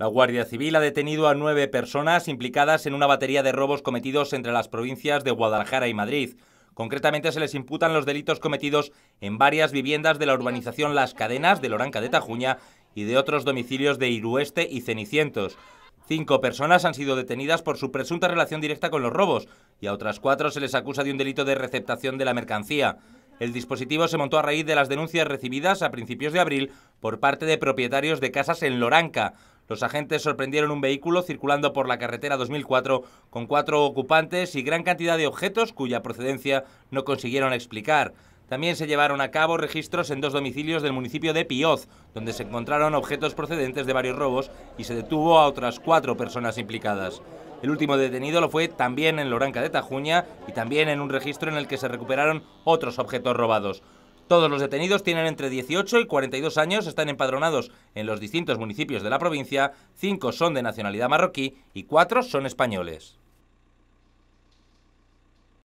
La Guardia Civil ha detenido a nueve personas implicadas en una batería de robos cometidos entre las provincias de Guadalajara y Madrid. Concretamente se les imputan los delitos cometidos en varias viviendas de la urbanización Las Cadenas de Loranca de Tajuña y de otros domicilios de Irueste y Cenicientos. Cinco personas han sido detenidas por su presunta relación directa con los robos y a otras cuatro se les acusa de un delito de receptación de la mercancía. El dispositivo se montó a raíz de las denuncias recibidas a principios de abril por parte de propietarios de casas en Loranca. Los agentes sorprendieron un vehículo circulando por la carretera 2004 con cuatro ocupantes y gran cantidad de objetos cuya procedencia no consiguieron explicar. También se llevaron a cabo registros en dos domicilios del municipio de Pioz, donde se encontraron objetos procedentes de varios robos y se detuvo a otras cuatro personas implicadas. El último detenido lo fue también en Loranca de Tajuña y también en un registro en el que se recuperaron otros objetos robados. Todos los detenidos tienen entre 18 y 42 años, están empadronados en los distintos municipios de la provincia, cinco son de nacionalidad marroquí y cuatro son españoles.